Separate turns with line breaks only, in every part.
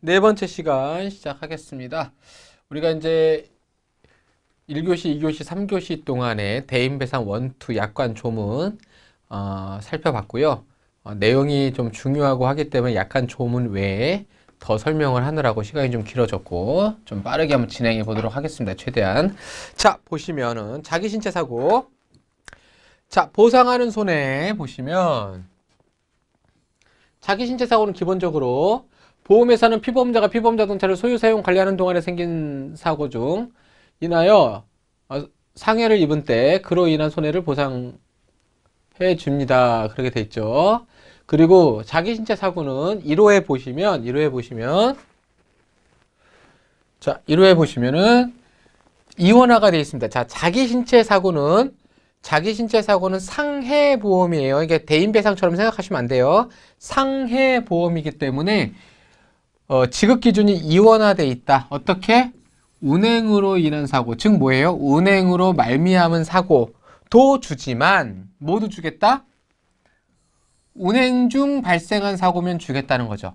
네 번째 시간 시작하겠습니다. 우리가 이제 1교시, 2교시, 3교시 동안에 대인배상 원투 약관 조문 어, 살펴봤고요. 어, 내용이 좀 중요하고 하기 때문에 약간 조문 외에 더 설명을 하느라고 시간이 좀 길어졌고 좀 빠르게 한번 진행해 보도록 하겠습니다. 최대한 자 보시면은 자기 신체 사고 자 보상하는 손해 보시면 자기 신체 사고는 기본적으로 보험회사는 피보험자가 피보험자동차를 소유 사용 관리하는 동안에 생긴 사고 중 인하여 어, 상해를 입은 때 그로 인한 손해를 보상해 줍니다. 그렇게 돼 있죠. 그리고 자기 신체 사고는 1호에 보시면 1호에 보시면 자 1호에 보시면은 이원화가 되어 있습니다. 자 자기 신체 사고는 자기 신체 사고는 상해 보험이에요. 이게 대인 배상처럼 생각하시면 안 돼요. 상해 보험이기 때문에 어, 지급 기준이 이원화돼 있다. 어떻게? 운행으로 인한 사고, 즉 뭐예요? 운행으로 말미암은 사고도 주지만 모두 주겠다? 운행 중 발생한 사고면 주겠다는 거죠.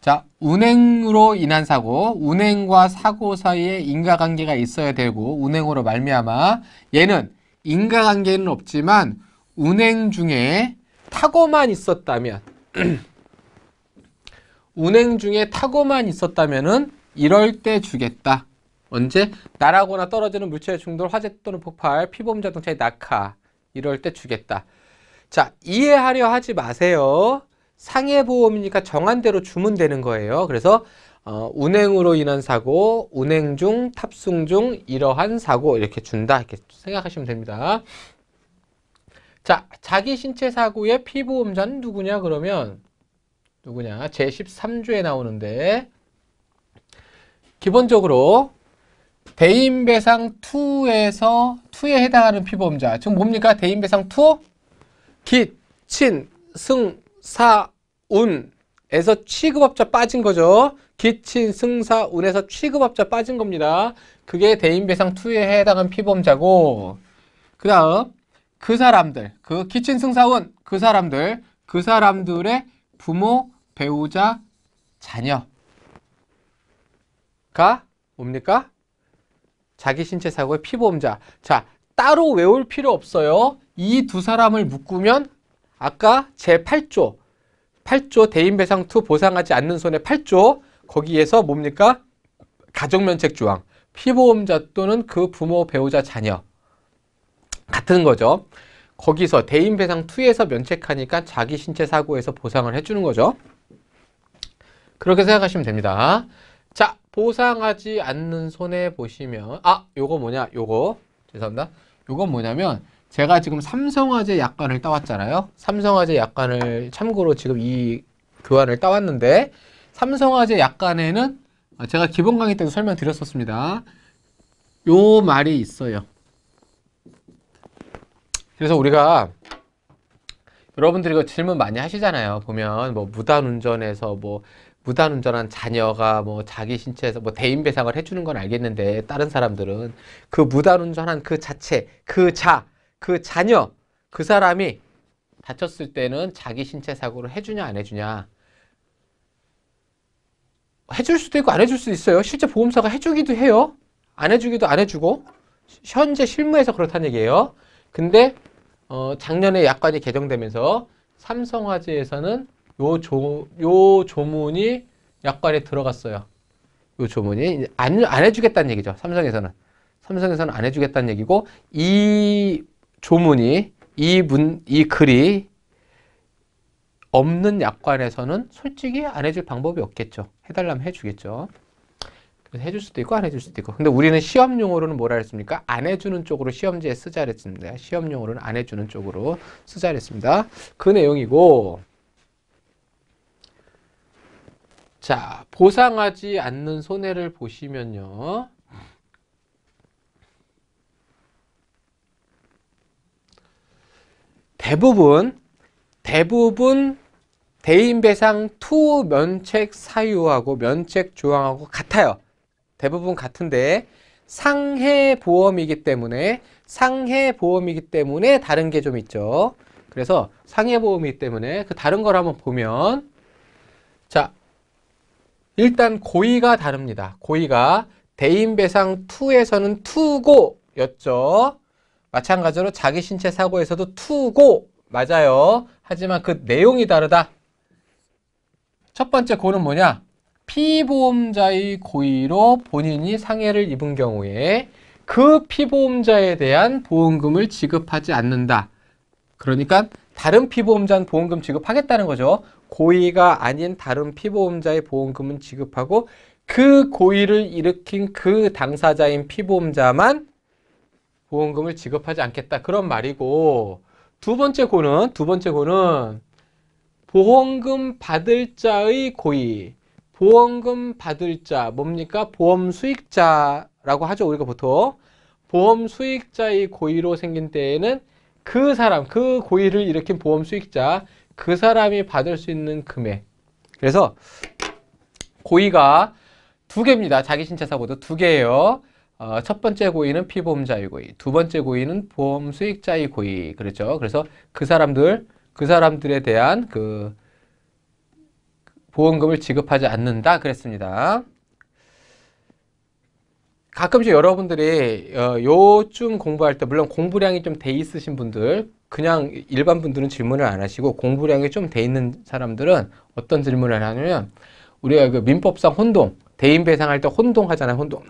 자, 운행으로 인한 사고, 운행과 사고 사이에 인과관계가 있어야 되고 운행으로 말미암아 얘는 인과관계는 없지만 운행 중에 타고만 있었다면 운행 중에 타고만 있었다면 이럴 때 주겠다. 언제? 날아거나 떨어지는 물체의 충돌, 화재 또는 폭발, 피보험 자동차의 낙하. 이럴 때 주겠다. 자, 이해하려 하지 마세요. 상해보험이니까 정한대로 주면 되는 거예요. 그래서 어, 운행으로 인한 사고, 운행 중, 탑승 중 이러한 사고 이렇게 준다. 이렇게 생각하시면 됩니다. 자, 자기 신체 사고의 피보험자는 누구냐 그러면 누구냐 제13조에 나오는데 기본적으로 대인배상 2에서 2에 해당하는 피보험자 지금 뭡니까 대인배상 2? 기 친, 승, 사, 운에서 취급업자 빠진 거죠 기 친, 승, 사, 운에서 취급업자 빠진 겁니다 그게 대인배상 2에 해당하는 피보험자고 그 다음 그 사람들 그기 친, 승, 사, 운그 사람들 그 사람들의 부모, 배우자, 자녀가 뭡니까? 자기 신체 사고의 피보험자. 자, 따로 외울 필요 없어요. 이 두 사람을 묶으면 아까 제8조, 8조 대인배상2 보상하지 않는 손해 8조 거기에서 뭡니까? 가족면책 조항. 피보험자 또는 그 부모, 배우자, 자녀. 같은 거죠. 거기서 대인배상2에서 면책하니까 자기 신체 사고에서 보상을 해주는 거죠. 그렇게 생각하시면 됩니다. 자, 보상하지 않는 손해 보시면 아, 요거 뭐냐? 요거. 죄송합니다. 요건 뭐냐면 제가 지금 삼성화재 약관을 따왔잖아요. 삼성화재 약관을 참고로 지금 이 교환을 따왔는데 삼성화재 약관에는 제가 기본 강의 때도 설명드렸었습니다. 요 말이 있어요. 그래서 우리가 여러분들이 이 질문 많이 하시잖아요. 보면 뭐 무단운전에서 뭐 무단운전한 자녀가 뭐 자기 신체에서 뭐 대인 배상을 해주는 건 알겠는데 다른 사람들은 그 무단운전한 그 자체 그자그 그 자녀 그 사람이 다쳤을 때는 자기 신체 사고를 해주냐 안 해주냐 해줄 수도 있고 안 해줄 수도 있어요 실제 보험사가 해주기도 해요 안 해주기도 안 해주고 현재 실무에서 그렇다는 얘기예요 근데 어 작년에 약관이 개정되면서 삼성화재에서는 요, 조, 요 조문이 약관에 들어갔어요. 요 조문이 안, 안 해주겠다는 얘기죠. 삼성에서는. 삼성에서는 안 해주겠다는 얘기고 이 조문이 이 문, 이 글이 없는 약관에서는 솔직히 안 해줄 방법이 없겠죠. 해달라면 해주겠죠. 그래서 해줄 수도 있고 안 해줄 수도 있고. 근데 우리는 시험 용어로는 뭐라 그습니까안 해주는 쪽으로 시험지에 쓰자 그랬습니다. 시험 용어로는 안 해주는 쪽으로 쓰자 그랬습니다. 그 내용이고 자, 보상하지 않는 손해를 보시면요. 대부분, 대부분 대인배상 투 면책 사유하고 면책 조항하고 같아요. 대부분 같은데 상해보험이기 때문에 상해보험이기 때문에 다른 게 좀 있죠. 그래서 상해보험이기 때문에 그 다른 걸 한번 보면 자 일단 고의가 다릅니다. 고의가 대인배상 2에서는 투고였죠. 마찬가지로 자기 신체 사고에서도 투고 맞아요. 하지만 그 내용이 다르다. 첫 번째 고는 뭐냐? 피보험자의 고의로 본인이 상해를 입은 경우에 그 피보험자에 대한 보험금을 지급하지 않는다. 그러니까 다른 피보험자는 보험금 지급하겠다는 거죠. 고의가 아닌 다른 피보험자의 보험금은 지급하고 그 고의를 일으킨 그 당사자인 피보험자만 보험금을 지급하지 않겠다. 그런 말이고 두 번째 고는 두 번째 고는 보험금 받을 자의 고의 보험금 받을 자 뭡니까? 보험 수익자라고 하죠. 우리가 보통 보험 수익자의 고의로 생긴 때에는 그 사람, 그 고의를 일으킨 보험 수익자 그 사람이 받을 수 있는 금액 그래서 고의가 두 개입니다. 자기 신체 사고도 두 개예요. 어, 첫 번째 고의는 피보험자의 고의, 두 번째 고의는 보험 수익자의 고의. 그렇죠? 그래서 그 사람들, 그 사람들에 대한 그 보험금을 지급하지 않는다 그랬습니다. 가끔씩 여러분들이 어, 요쯤 공부할 때 물론 공부량이 좀 돼 있으신 분들 그냥 일반 분들은 질문을 안 하시고 공부량이 좀 돼 있는 사람들은 어떤 질문을 하냐면 우리가 그 민법상 혼동 대인 배상할 때 혼동 하잖아요 혼동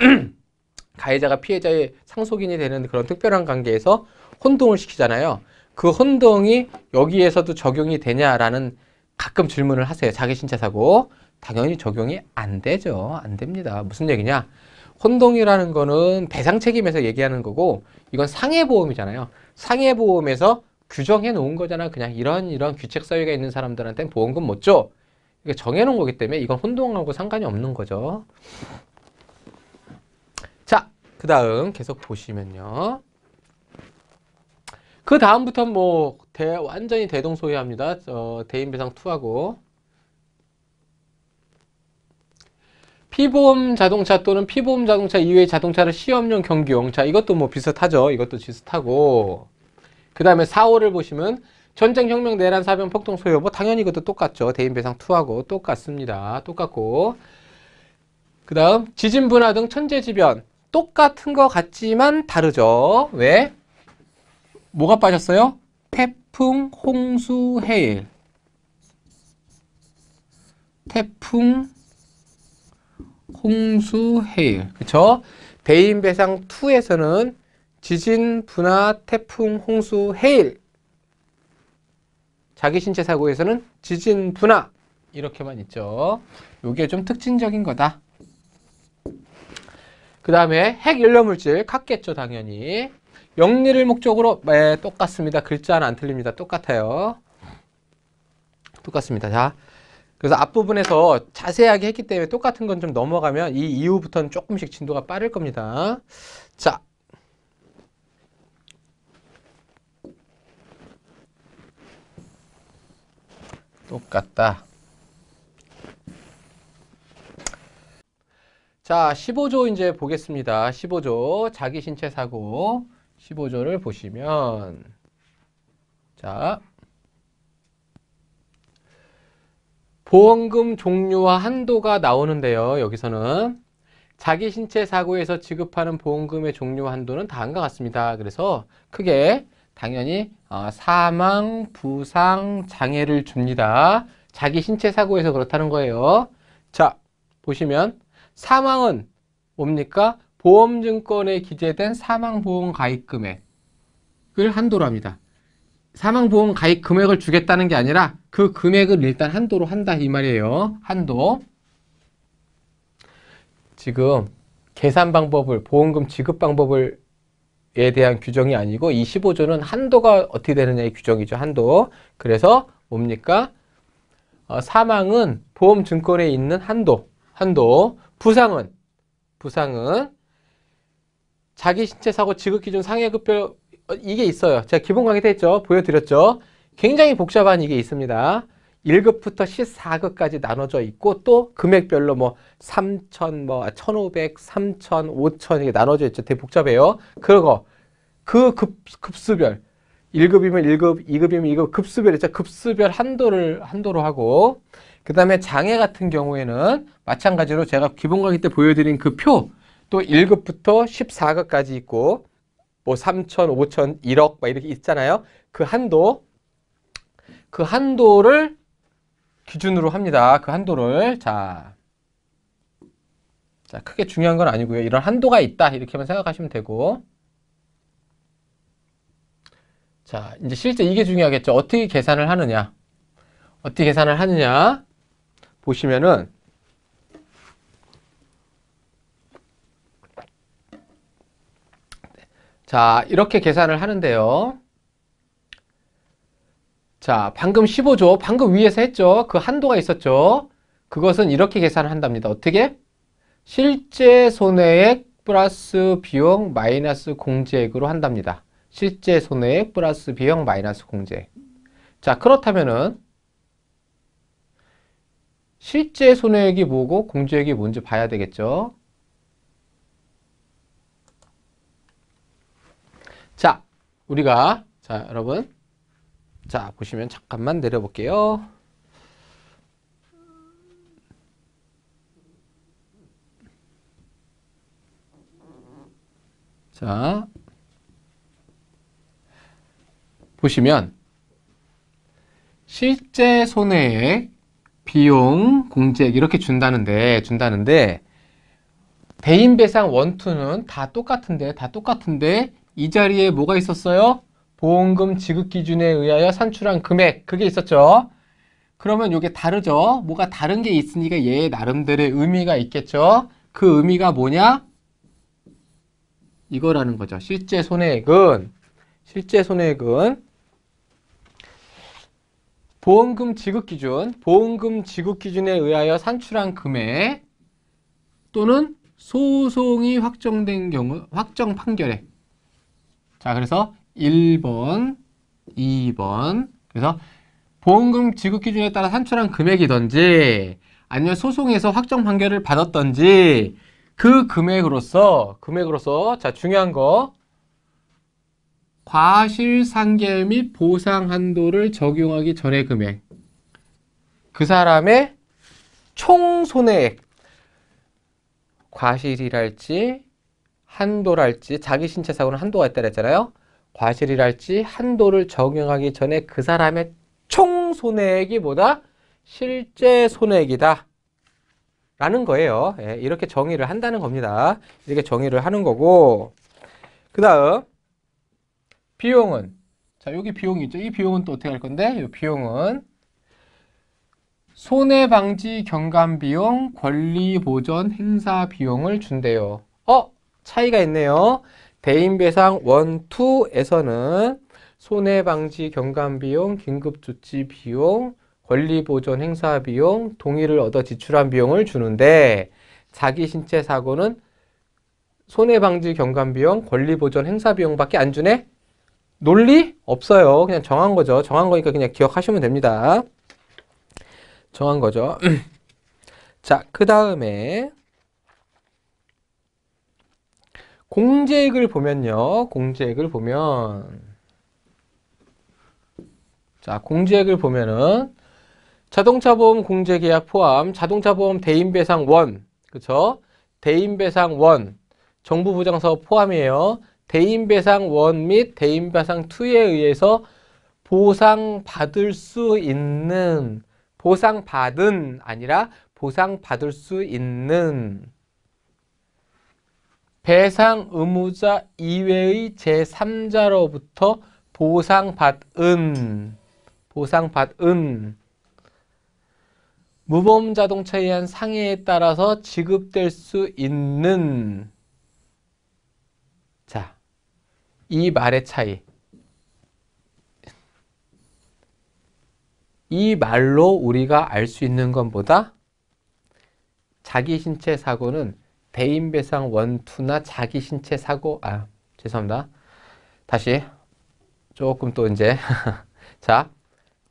가해자가 피해자의 상속인이 되는 그런 특별한 관계에서 혼동을 시키잖아요 그 혼동이 여기에서도 적용이 되냐라는 가끔 질문을 하세요 자기 신체 사고 당연히 적용이 안 되죠 안 됩니다 무슨 얘기냐 혼동이라는 거는 배상 책임에서 얘기하는 거고 이건 상해보험이잖아요. 상해보험에서 규정해 놓은 거잖아. 그냥 이런 이런 규칙 사유가 있는 사람들한테는 보험금 못 줘. 이게 정해놓은 거기 때문에 이건 혼동하고 상관이 없는 거죠. 자, 그 다음 계속 보시면요. 그 다음부터 뭐 대, 완전히 대동소이합니다. 어, 대인배상 투하고 피보험 자동차 또는 피보험 자동차 이외의 자동차를 시험용 경기용 자 이것도 뭐 비슷하죠 이것도 비슷하고 그 다음에 4호를 보시면 전쟁 혁명 내란 사변 폭동 소요 뭐 당연히 이것도 똑같죠 대인 배상 투하고 똑같습니다 똑같고 그 다음 지진 분화 등 천재지변 똑같은 것 같지만 다르죠 왜? 뭐가 빠졌어요? 태풍, 홍수, 해일 태풍, 홍수해일 그쵸? 배인배상 2에서는 지진, 분화, 태풍, 홍수, 해일 자기 신체 사고에서는 지진, 분화 이렇게만 있죠. 이게 좀 특징적인 거다. 그 다음에 핵연료물질 같겠죠 당연히. 영리를 목적으로 네, 똑같습니다. 글자는 안 틀립니다. 똑같아요. 똑같습니다. 자, 그래서 앞부분에서 자세하게 했기 때문에 똑같은 건 좀 넘어가면 이 이후부터는 조금씩 진도가 빠를 겁니다. 자. 똑같다. 자, 15조 이제 보겠습니다. 15조 자기 신체 사고 15조를 보시면 자, 보험금 종류와 한도가 나오는데요. 여기서는 자기 신체 사고에서 지급하는 보험금의 종류와 한도는 다음과 같습니다. 그래서 크게 당연히 어, 사망, 부상, 장애를 줍니다. 자기 신체 사고에서 그렇다는 거예요. 자, 보시면 사망은 뭡니까? 보험증권에 기재된 사망보험 가입금액을 한도랍니다 사망보험 가입 금액을 주겠다는 게 아니라 그 금액을 일단 한도로 한다 이 말이에요. 한도. 지금 계산 방법을 보험금 지급 방법을 에 대한 규정이 아니고 이 15조는 한도가 어떻게 되느냐의 규정이죠. 한도. 그래서 뭡니까? 어, 사망은 보험증권에 있는 한도. 한도. 부상은 부상은 자기 신체 사고 지급 기준 상해급별 어, 이게 있어요. 제가 기본 강의 때 했죠. 보여드렸죠. 굉장히 복잡한 이게 있습니다. 1급부터 14급까지 나눠져 있고 또 금액별로 뭐 3천, 뭐 1,500, 3천, 5천 이게 나눠져 있죠. 되게 복잡해요. 그거 그 급, 급수별 1급이면 1급, 2급이면 2급 급수별 있죠. 급수별 한도를 한도로 하고 그 다음에 장애 같은 경우에는 마찬가지로 제가 기본 강의 때 보여드린 그 표 또 1급부터 14급까지 있고 뭐 3천, 5천, 1억 막 이렇게 있잖아요. 그 한도 그 한도를 기준으로 합니다. 그 한도를 자, 자 크게 중요한 건 아니고요. 이런 한도가 있다 이렇게만 생각하시면 되고 자 이제 실제 이게 중요하겠죠. 어떻게 계산을 하느냐 어떻게 계산을 하느냐 보시면은 자, 이렇게 계산을 하는데요. 자, 방금 15조, 방금 위에서 했죠. 그 한도가 있었죠. 그것은 이렇게 계산을 한답니다. 어떻게? 실제 손해액 플러스 비용 마이너스 공제액으로 한답니다. 실제 손해액 플러스 비용 마이너스 공제 자, 그렇다면은 실제 손해액이 뭐고 공제액이 뭔지 봐야 되겠죠. 자, 우리가 자, 여러분. 자, 보시면 잠깐만 내려 볼게요. 자. 보시면 실제 손해액, 비용, 공제액 이렇게 준다는데 준다는데 대인배상 원투는 다 똑같은데 다 똑같은데 이 자리에 뭐가 있었어요? 보험금 지급 기준에 의하여 산출한 금액 그게 있었죠. 그러면 이게 다르죠. 뭐가 다른 게 있으니까 얘 나름대로의 의미가 있겠죠. 그 의미가 뭐냐? 이거라는 거죠. 실제 손해액은 실제 손해액은 보험금 지급 기준, 보험금 지급 기준에 의하여 산출한 금액 또는 소송이 확정된 경우, 확정 판결액 자, 그래서 1번, 2번. 그래서 보험금 지급 기준에 따라 산출한 금액이든지 아니면 소송에서 확정 판결을 받았던지 그 금액으로서 금액으로서 자 중요한 거 과실상계 및 보상한도를 적용하기 전의 금액 그 사람의 총 손해액 과실이랄지 한도랄지 자기 신체사고는 한도가 있다 그랬잖아요. 과실이랄지 한도를 적용하기 전에 그 사람의 총 손해액이 보다 실제 손해액이다. 라는 거예요. 예, 이렇게 정의를 한다는 겁니다. 이렇게 정의를 하는 거고 그 다음 비용은 자 여기 비용이 있죠. 이 비용은 또 어떻게 할 건데 이 비용은 손해방지 경감비용, 권리보전 행사비용을 준대요. 차이가 있네요. 대인배상 1, 2에서는 손해방지 경감비용, 긴급조치 비용, 권리보전 행사비용, 동의를 얻어 지출한 비용을 주는데 자기 신체 사고는 손해방지 경감비용, 권리보전 행사비용밖에 안 주네? 논리? 없어요. 그냥 정한 거죠. 정한 거니까 그냥 기억하시면 됩니다. 정한 거죠. 자, 그 다음에 공제액을 보면요. 공제액을 보면 자, 공제액을 보면은 자동차 보험 공제 계약 포함 자동차 보험 대인 배상 원. 그쵸 대인 배상 원. 정부 보장 서 포함이에요. 대인 배상 원및 대인 배상 투에 의해서 보상받을 수 있는 보상받은 아니라 보상받을 수 있는 배상 의무자 이외의 제3자로부터 보상받은 보상받은 무보험 자동차에 의한 상해에 따라서 지급될 수 있는 자, 이 말의 차이 이 말로 우리가 알 수 있는 것보다 자기 신체 사고는 대인배상 원투나 자기 신체 사고 아 죄송합니다 다시 조금 또 이제 자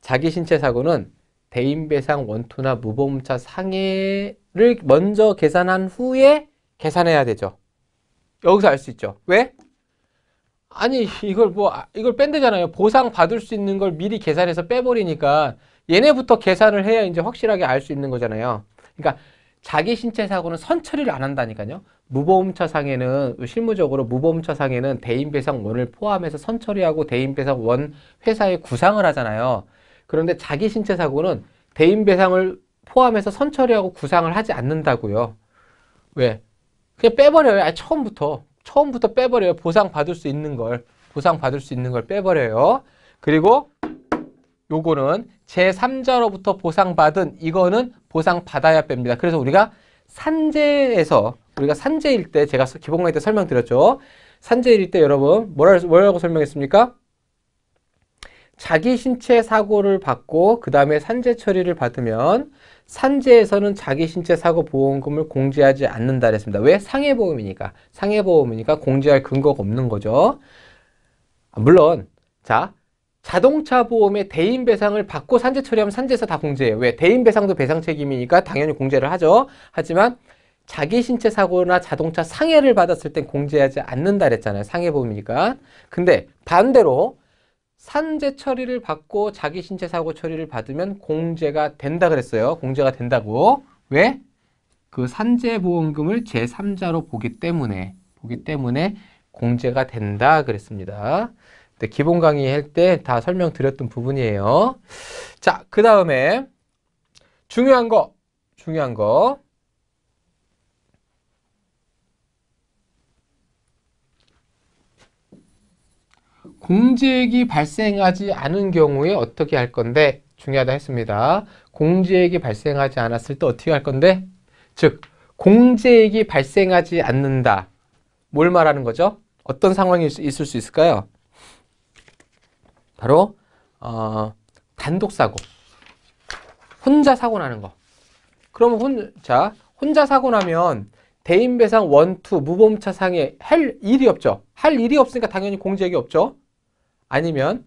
자기 신체 사고는 대인배상 원투나 무보험차 상해를 먼저 계산한 후에 계산해야 되죠 여기서 알 수 있죠 왜? 아니 이걸 뭐 아, 이걸 뺀대잖아요 보상 받을 수 있는 걸 미리 계산해서 빼버리니까 얘네부터 계산을 해야 이제 확실하게 알 수 있는 거잖아요 그러니까 자기 신체 사고는 선처리를 안 한다니까요. 무보험차 상에는 실무적으로 무보험차 상에는 대인배상원을 포함해서 선처리하고 대인배상원 회사에 구상을 하잖아요. 그런데 자기 신체 사고는 대인배상을 포함해서 선처리하고 구상을 하지 않는다고요. 왜? 그냥 빼버려요. 아니, 처음부터. 처음부터 빼버려요. 보상받을 수 있는 걸. 보상받을 수 있는 걸 빼버려요. 그리고 요거는 제3자로부터 보상받은 이거는 보상받아야 뺍니다. 그래서 우리가 산재에서 우리가 산재일 때 제가 기본 강의 때 설명드렸죠. 산재일 때 여러분 뭐라고, 설명했습니까? 자기 신체 사고를 받고 그 다음에 산재 처리를 받으면 산재에서는 자기 신체 사고 보험금을 공제하지 않는다 그랬습니다. 왜? 상해보험이니까. 상해보험이니까 공제할 근거가 없는 거죠. 아, 물론 자 자동차 보험의 대인 배상을 받고 산재 처리하면 산재에서 다 공제해요. 왜? 대인 배상도 배상 책임이니까 당연히 공제를 하죠. 하지만 자기 신체 사고나 자동차 상해를 받았을 땐 공제하지 않는다 그랬잖아요. 상해 보험이니까. 근데 반대로 산재 처리를 받고 자기 신체 사고 처리를 받으면 공제가 된다 그랬어요. 공제가 된다고. 왜? 그 산재 보험금을 제3자로 보기 때문에 보기 때문에 공제가 된다 그랬습니다. 네, 기본 강의 할 때 다 설명드렸던 부분이에요. 자, 그 다음에 중요한 거, 중요한 거. 공제액이 발생하지 않은 경우에 어떻게 할 건데 중요하다 했습니다. 공제액이 발생하지 않았을 때 어떻게 할 건데? 즉, 공제액이 발생하지 않는다. 뭘 말하는 거죠? 어떤 상황이 있을 수 있을까요? 바로 어, 단독 사고 혼자 사고 나는 거 그러면 혼, 자, 혼자 사고 나면 대인배상 원투 무보험차 상해 할 일이 없죠 할 일이 없으니까 당연히 공제액이 없죠 아니면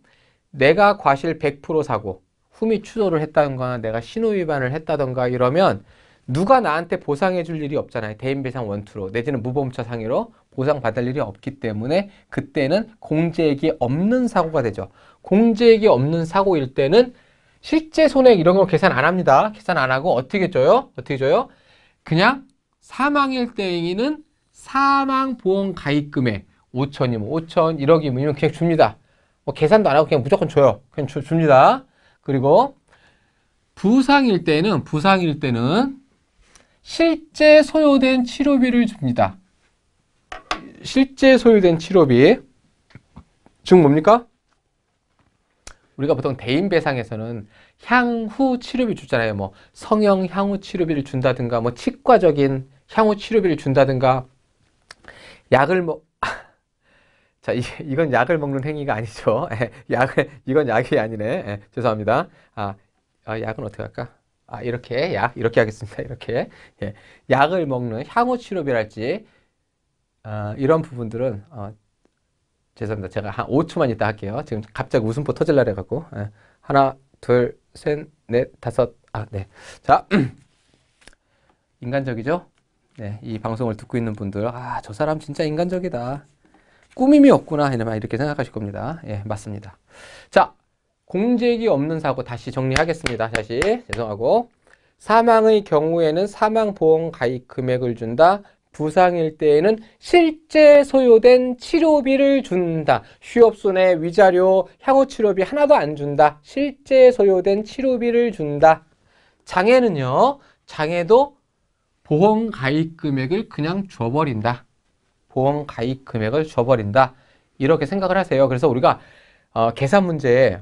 내가 과실 100% 사고 후미 추도를 했다던가 내가 신호위반을 했다던가 이러면 누가 나한테 보상해 줄 일이 없잖아요 대인배상 원투로 내지는 무보험차 상해로 보상받을 일이 없기 때문에 그때는 공제액이 없는 사고가 되죠. 공제액이 없는 사고일 때는 실제 손해액 이런 걸 계산 안 합니다. 계산 안 하고 어떻게 줘요? 어떻게 줘요? 그냥 사망일 때행위는 사망보험 가입금액 5천이면 5천, 1억이면 그냥 줍니다. 뭐 계산도 안 하고 그냥 무조건 줘요. 그냥 주, 줍니다. 그리고 부상일 때는 부상일 때는 실제 소요된 치료비를 줍니다. 실제 소요된 치료비 즉 뭡니까? 우리가 보통 대인 배상에서는 향후 치료비 주잖아요. 뭐 성형 향후 치료비를 준다든가 뭐 치과적인 향후 치료비를 준다든가 약을 뭐 자, 이, 이건 약을 먹는 행위가 아니죠. 약 이건 약이 아니네. 에, 예, 죄송합니다. 아, 아, 약은 어떻게 할까? 아, 이렇게 약 이렇게 하겠습니다. 이렇게. 예. 약을 먹는 향후 치료비랄지 어, 이런 부분들은 어, 죄송합니다. 제가 한 5초만 있다 할게요. 지금 갑자기 웃음포 터질라 해갖고 예. 하나, 둘, 셋, 넷, 다섯 아, 네. 자, 인간적이죠? 네, 이 방송을 듣고 있는 분들 아, 저 사람 진짜 인간적이다. 꾸밈이 없구나 이렇게 생각하실 겁니다. 예, 맞습니다. 자, 공제기 없는 사고 다시 정리하겠습니다. 다시 죄송하고 사망의 경우에는 사망보험 가입 금액을 준다. 부상일 때에는 실제 소요된 치료비를 준다. 휴업손에 위자료, 향후치료비 하나도 안 준다. 실제 소요된 치료비를 준다. 장애는요. 장애도 보험 가입 금액을 그냥 줘버린다. 보험 가입 금액을 줘버린다. 이렇게 생각을 하세요. 그래서 우리가 어, 계산 문제에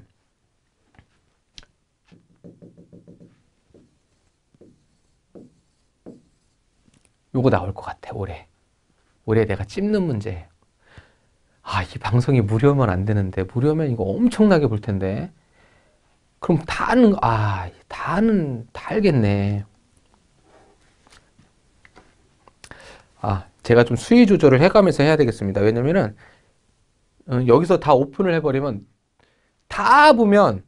요거 나올 것 같아 올해 올해 내가 찝는 문제 아이 방송이 무료면 안 되는데 무료면 이거 엄청나게 볼 텐데 그럼 다 아는 아다 아는 다 알겠네 아 제가 좀 수위 조절을 해가면서 해야 되겠습니다 왜냐면은 어, 여기서 다 오픈을 해버리면 다 보면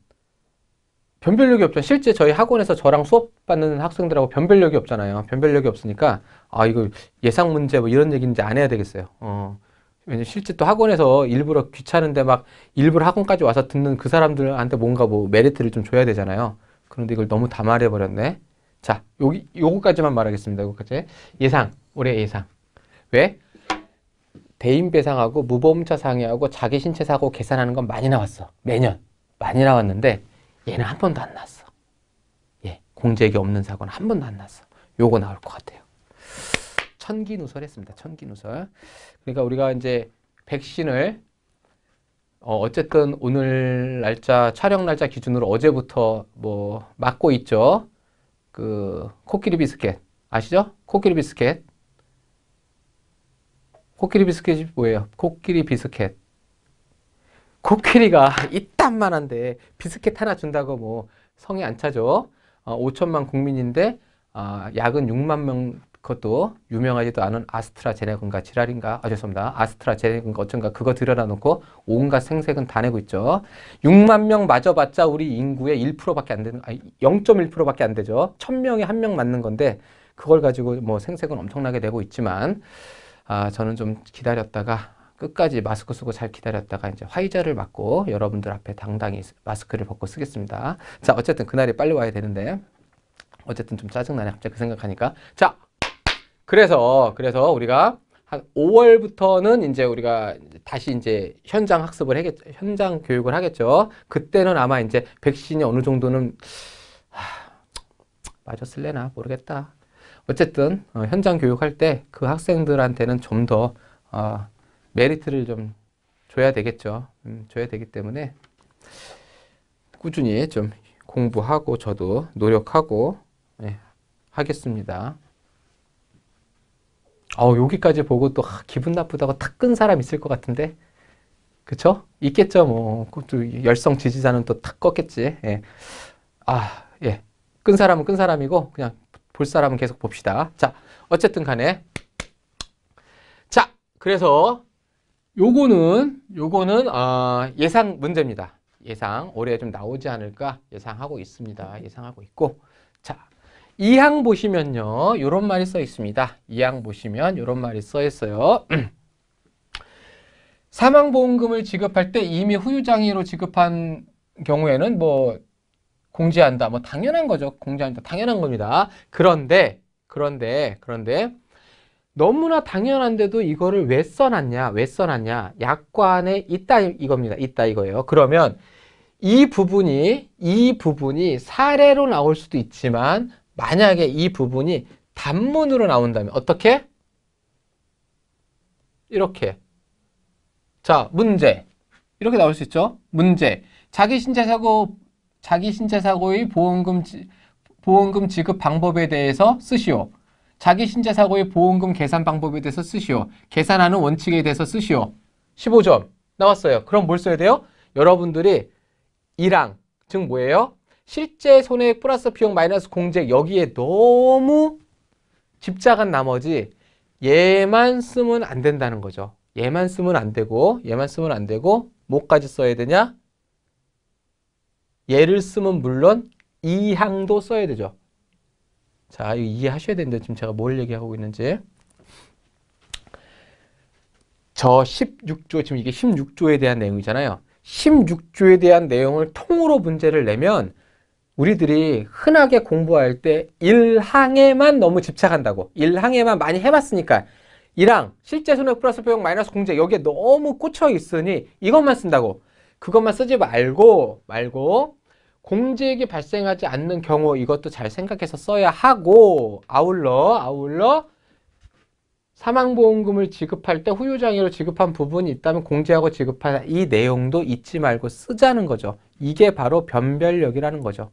변별력이 없죠. 실제 저희 학원에서 저랑 수업받는 학생들하고 변별력이 없잖아요. 변별력이 없으니까 아 이거 예상 문제 뭐 이런 얘기인지 안 해야 되겠어요. 어. 왜냐 실제 또 학원에서 일부러 귀찮은데 막 일부러 학원까지 와서 듣는 그 사람들한테 뭔가 뭐 메리트를 좀 줘야 되잖아요. 그런데 이걸 너무 다 말해버렸네. 자, 여기 요거까지만 말하겠습니다. 요거까지 예상, 올해 예상. 왜? 대인 배상하고 무보험차 상해하고 자기 신체 사고 계산하는 건 많이 나왔어. 매년 많이 나왔는데 얘는 한 번도 안 났어. 예, 공제액이 없는 사고는 한 번도 안 났어. 요거 나올 것 같아요. 천기 누설 했습니다. 천기 누설. 그러니까 우리가 이제 백신을 어, 어쨌든 오늘 날짜 촬영 날짜 기준으로 어제부터 뭐 맞고 있죠. 그 코끼리 비스켓 아시죠? 코끼리 비스켓. 코끼리 비스켓이 뭐예요? 코끼리 비스켓. 코끼리가 이딴만한데 비스켓 하나 준다고 뭐성이안 차죠. 어, 5천만 국민인데 어, 약은 6만 명 그것도 유명하지도 않은 아스트라제네건가 지랄인가 아 죄송합니다. 아스트라제네건가 어쩐가 그거 들여놔놓고 온갖 생색은 다 내고 있죠. 6만 명 맞아봤자 우리 인구의 1%밖에 안 되는 0.1%밖에 안 되죠. 1000명에 한명 맞는 건데 그걸 가지고 뭐 생색은 엄청나게 내고 있지만 아 저는 좀 기다렸다가 끝까지 마스크 쓰고 잘 기다렸다가 이제 화이자를 맞고 여러분들 앞에 당당히 마스크를 벗고 쓰겠습니다. 자, 어쨌든 그날이 빨리 와야 되는데 어쨌든 좀 짜증나네. 갑자기 그 생각하니까. 자, 그래서 그래서 우리가 한 5월부터는 이제 우리가 다시 이제 현장 학습을 하겠죠. 현장 교육을 하겠죠. 그때는 아마 이제 백신이 어느 정도는 하, 맞았을래나 모르겠다. 어쨌든 어, 현장 교육할 때 그 학생들한테는 좀더 어, 메리트를 좀 줘야 되겠죠. 음, 줘야 되기 때문에 꾸준히 좀 공부하고 저도 노력하고 예, 하겠습니다. 어, 여기까지 보고 또 하, 기분 나쁘다고 탁 끈 사람 있을 것 같은데 그쵸? 있겠죠 뭐 그것도 열성 지지자는 또탁 껐겠지 예. 아, 예. 끈 사람은 끈 사람이고 그냥 볼 사람은 계속 봅시다 자 어쨌든 간에 자 그래서 요거는 요거는 어, 예상 문제입니다. 예상 올해 좀 나오지 않을까 예상하고 있습니다. 예상하고 있고 자이항 보시면요. 요런 말이 써 있습니다. 이항 보시면 요런 말이 써 있어요. 사망보험금을 지급할 때 이미 후유장애로 지급한 경우에는 뭐 공지한다. 뭐 당연한 거죠. 공지한다. 당연한 겁니다. 그런데 그런데 그런데 너무나 당연한데도 이거를 왜 써놨냐 왜 써놨냐 약관에 있다 이겁니다 있다 이거예요 그러면 이 부분이 이 부분이 사례로 나올 수도 있지만 만약에 이 부분이 단문으로 나온다면 어떻게? 이렇게 자 문제 이렇게 나올 수 있죠 문제 자기 신체 사고 자기 신체 사고의 보험금 지, 보험금 지급 방법에 대해서 쓰시오 자기 신재 사고의 보험금 계산 방법에 대해서 쓰시오. 계산하는 원칙에 대해서 쓰시오. 15점 나왔어요. 그럼 뭘 써야 돼요? 여러분들이 이랑 즉 뭐예요? 실제 손해액 플러스 비용 마이너스 공제 여기에 너무 집착한 나머지 얘만 쓰면 안 된다는 거죠. 얘만 쓰면 안 되고 얘만 쓰면 안 되고 뭐까지 써야 되냐? 얘를 쓰면 물론 이 항도 써야 되죠. 자, 이해하셔야 되는데 지금 제가 뭘 얘기하고 있는지. 저 16조, 지금 이게 16조에 대한 내용이잖아요. 16조에 대한 내용을 통으로 문제를 내면 우리들이 흔하게 공부할 때 1항에만 너무 집착한다고. 1항에만 많이 해봤으니까. 1항, 실제 손해 플러스 비용 마이너스 공제 여기에 너무 꽂혀 있으니 이것만 쓴다고. 그것만 쓰지 말고, 말고 공지액이 발생하지 않는 경우 이것도 잘 생각해서 써야 하고 아울러 아울러 사망보험금을 지급할 때 후유장애로 지급한 부분이 있다면 공제하고 지급하라 이 내용도 잊지 말고 쓰자는 거죠. 이게 바로 변별력이라는 거죠.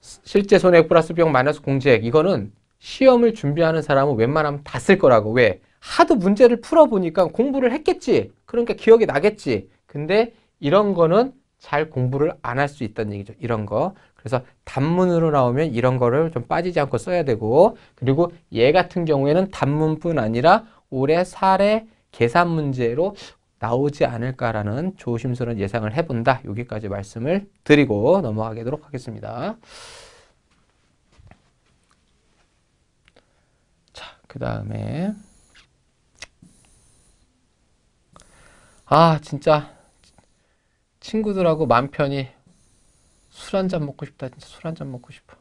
실제 손해액 플러스 비용 마이너스 공제액 이거는 시험을 준비하는 사람은 웬만하면 다 쓸 거라고 왜? 하도 문제를 풀어보니까 공부를 했겠지 그러니까 기억이 나겠지 근데 이런 거는 잘 공부를 안 할 수 있다는 얘기죠. 이런 거. 그래서 단문으로 나오면 이런 거를 좀 빠지지 않고 써야 되고 그리고 얘 같은 경우에는 단문뿐 아니라 올해 사례 계산 문제로 나오지 않을까라는 조심스러운 예상을 해본다. 여기까지 말씀을 드리고 넘어가도록 하겠습니다. 자, 그 다음에 아 진짜 친구들하고 맘 편히 술 한 잔 먹고 싶다 진짜 술 한 잔 먹고 싶어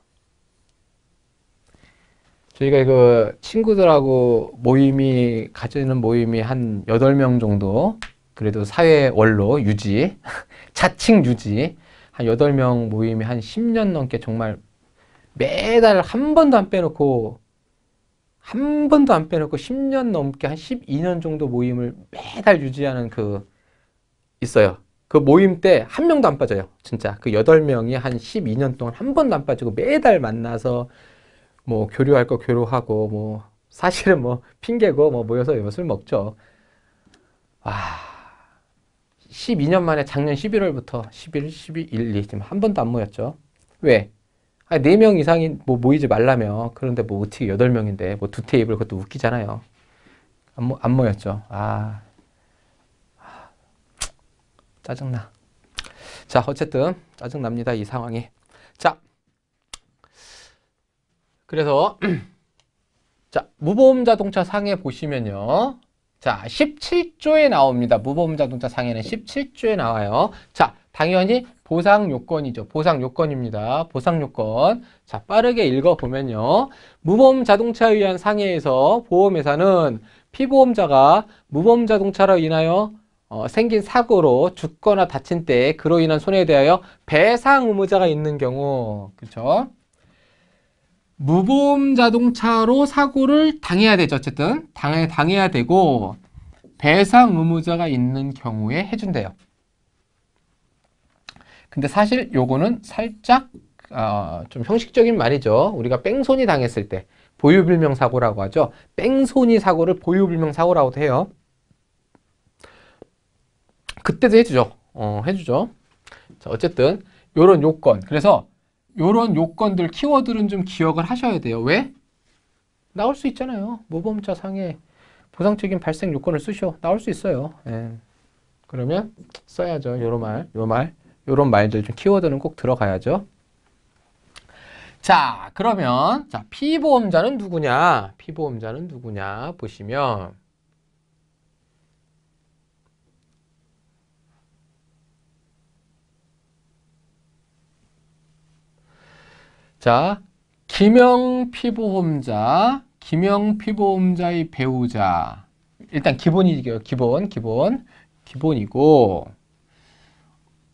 저희가 그 친구들하고 모임이 가지는 모임이 한 8명 정도 그래도 사회원로 유지 자칭 유지 한 8명 모임이 한 10년 넘게 정말 매달 한 번도 안 빼놓고 한 번도 안 빼놓고 10년 넘게 한 12년 정도 모임을 매달 유지하는 그 있어요. 그 모임 때 한 명도 안 빠져요. 진짜. 그여 명이한 12년 동안 한 번도 안 빠지고 매달 만나서 뭐 교류할 거 교류하고 뭐 사실은 뭐 핑계고 뭐 모여서 술 먹죠. 와. 아, 12년 만에 작년 11월부터 11, 12, 1, 2 지금 한 번도 안 모였죠. 왜? 아니, 4명 이상이 뭐 모이지 말라며. 그런데 뭐 어떻게 8명인데 뭐 두 테이블 그것도 웃기잖아요. 안, 모, 안 모였죠. 아, 짜증나. 자, 어쨌든 짜증납니다. 이 상황이. 자, 그래서 자 무보험자동차 상해 보시면요. 자, 17조에 나옵니다. 무보험자동차 상해는 17조에 나와요. 자, 당연히 보상 요건이죠. 보상 요건입니다. 보상 요건. 자, 빠르게 읽어보면요. 무보험 자동차에 의한 상해에서 보험회사는 피보험자가 무보험 자동차로 인하여 어, 생긴 사고로 죽거나 다친 때에 그로 인한 손해에 대하여 배상 의무자가 있는 경우 그렇죠? 무보험 자동차로 사고를 당해야 되죠 어쨌든 당해, 당해야 되고 배상 의무자가 있는 경우에 해준대요 근데 사실 요거는 살짝 어, 좀 형식적인 말이죠 우리가 뺑소니 당했을 때 보유불명 사고라고 하죠 뺑소니 사고를 보유불명 사고라고도 해요 그때도 해주죠. 어, 해주죠. 자, 어쨌든 이런 요건. 그래서 이런 요건들, 키워드는 좀 기억을 하셔야 돼요. 왜? 나올 수 있잖아요. 모범자 상에 보상적인 발생 요건을 쓰셔. 나올 수 있어요. 예. 그러면 써야죠. 요런 말, 요 말, 요런 말들 좀 키워드는 꼭 들어가야죠. 자, 그러면 자 피보험자는 누구냐? 피보험자는 누구냐? 보시면 자, 기명 피보험자, 기명 피보험자의 배우자. 일단 기본이죠. 기본, 기본, 기본이고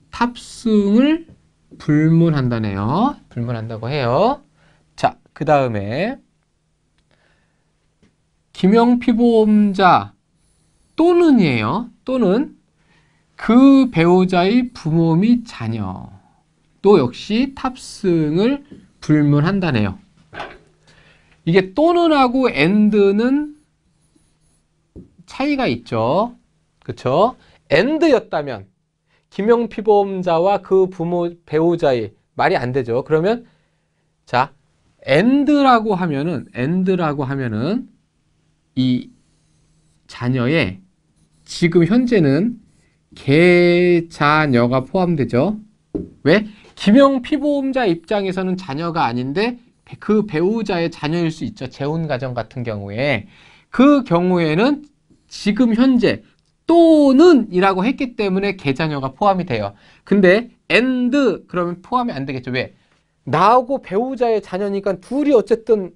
탑승을 불문한다네요. 불문한다고 해요. 자, 그 다음에 기명 피보험자 또는이에요. 또는 그 배우자의 부모 및 자녀 또 역시 탑승을 불문한다네요. 이게 또는하고 and는 차이가 있죠. 그렇죠? and였다면 김영 피보험자와 그 부모 배우자의 말이 안 되죠. 그러면 자 and라고 하면은 and라고 하면은 이 자녀의 지금 현재는 계자녀가 포함되죠. 왜? 김영 피보험자 입장에서는 자녀가 아닌데 그 배우자의 자녀일 수 있죠. 재혼 가정 같은 경우에. 그 경우에는 지금 현재 또는 이라고 했기 때문에 개자녀가 포함이 돼요. 근데 and 그러면 포함이 안 되겠죠. 왜? 나하고 배우자의 자녀니까 둘이 어쨌든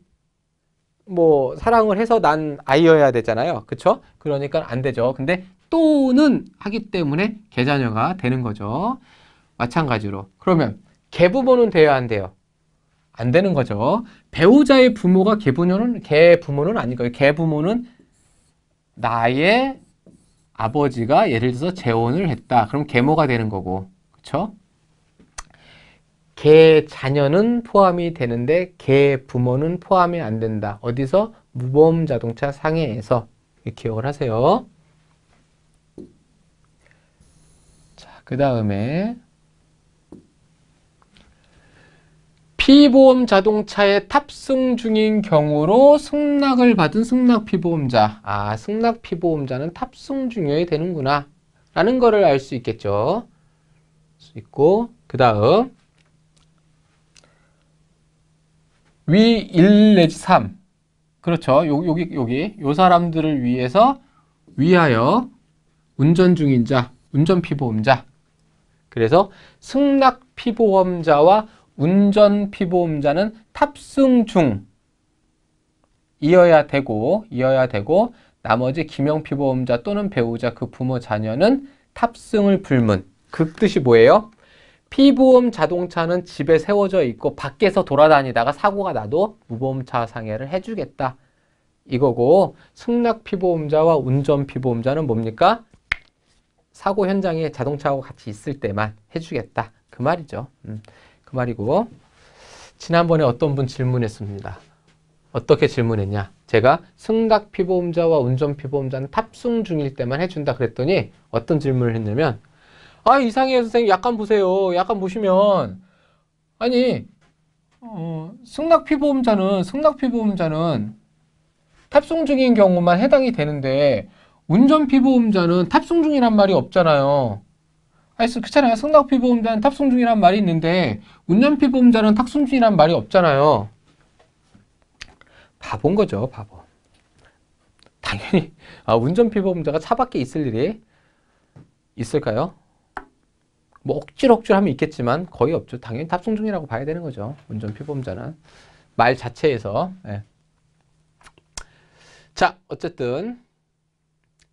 뭐 사랑을 해서 난 아이여야 되잖아요. 그렇죠? 그러니까 안 되죠. 근데 또는 하기 때문에 개자녀가 되는 거죠. 마찬가지로. 그러면 개부모는 돼야 안 돼요? 안 되는 거죠. 배우자의 부모가 개부모는 개부모는 아닌 거예요. 개부모는 나의 아버지가 예를 들어서 재혼을 했다. 그럼 개모가 되는 거고. 그렇죠? 개 자녀는 포함이 되는데 개 부모는 포함이 안 된다. 어디서? 무보험 자동차 상해에서 기억을 하세요. 자, 그 다음에 피보험 자동차에 탑승 중인 경우로 승낙을 받은 승낙 피보험자 아 승낙 피보험자는 탑승 중에 되는구나 라는 거를 알 수 있겠죠 수 있고 그 다음 위 1 내지 3 그렇죠 요, 여기 여기 요 사람들을 위해서 위하여 운전 중인 자 운전 피보험자 그래서 승낙 피보험자와 운전 피보험자는 탑승 중 이어야 되고 이어야 되고 나머지 기명 피보험자 또는 배우자 그 부모 자녀는 탑승을 불문 그 뜻이 뭐예요? 피보험 자동차는 집에 세워져 있고 밖에서 돌아다니다가 사고가 나도 무보험차 상해를 해주겠다 이거고 승낙 피보험자와 운전 피보험자는 뭡니까? 사고 현장에 자동차하고 같이 있을 때만 해주겠다 그 말이죠 음. 그 말이고 지난번에 어떤 분 질문했습니다. 어떻게 질문했냐? 제가 승각 피보험자와 운전 피보험자는 탑승 중일 때만 해준다 그랬더니 어떤 질문을 했냐면 아 이상해요 선생님 약간 보세요. 약간 보시면 아니 어, 승낙 피보험자는 승낙 피보험자는 탑승 중인 경우만 해당이 되는데 운전 피보험자는 탑승 중이란 말이 없잖아요. 아여튼 그렇잖아요. 승낙피보험자는 탑승중이란 말이 있는데 운전피보험자는 탑승 중이란 말이 없잖아요. 바본 거죠. 바보. 당연히 아, 운전피보험자가 차 밖에 있을 일이 있을까요? 뭐 억지로 억지로 하면 있겠지만 거의 없죠. 당연히 탑승 중이라고 봐야 되는 거죠. 운전피보험자는. 말 자체에서. 네. 자 어쨌든